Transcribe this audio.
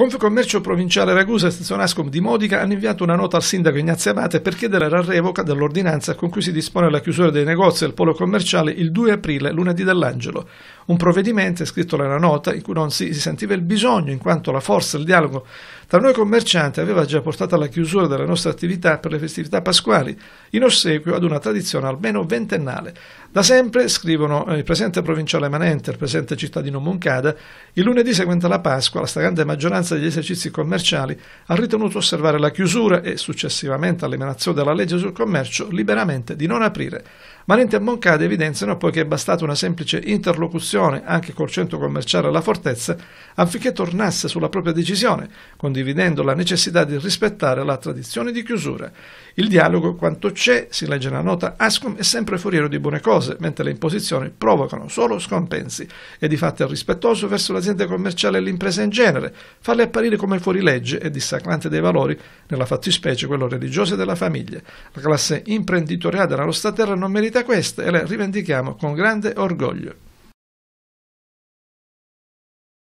Confcommercio provinciale Ragusa e Stazione Ascom di Modica hanno inviato una nota al sindaco Ignazio Abate per chiedere la revoca dell'ordinanza con cui si dispone la chiusura dei negozi al polo commerciale il 2 aprile, lunedì dell'Angelo un provvedimento, è scritto nella nota, in cui non si, si sentiva il bisogno, in quanto la forza, il dialogo tra noi commercianti aveva già portato alla chiusura della nostra attività per le festività pasquali, in ossequio ad una tradizione almeno ventennale. Da sempre, scrivono eh, il presidente provinciale Manente il presidente cittadino Moncada, il lunedì seguente alla Pasqua la stragrande maggioranza degli esercizi commerciali ha ritenuto osservare la chiusura e successivamente all'emanazione della legge sul commercio liberamente di non aprire. Manente e Moncada evidenziano poi che è bastata una semplice interlocuzione discussione anche col centro commerciale La Fortezza affinché tornasse sulla propria decisione, condividendo la necessità di rispettare la tradizione di chiusura. Il dialogo, quanto c'è, si legge nella nota, Ascom è sempre foriero di buone cose, mentre le imposizioni provocano solo scompensi. E di fatto è rispettoso verso l'azienda commerciale e l'impresa in genere, farle apparire come fuorilegge e dissacrante dei valori, nella fattispecie quello religioso e della famiglia. La classe imprenditoriale della nostra terra non merita questo e le rivendichiamo con grande orgoglio.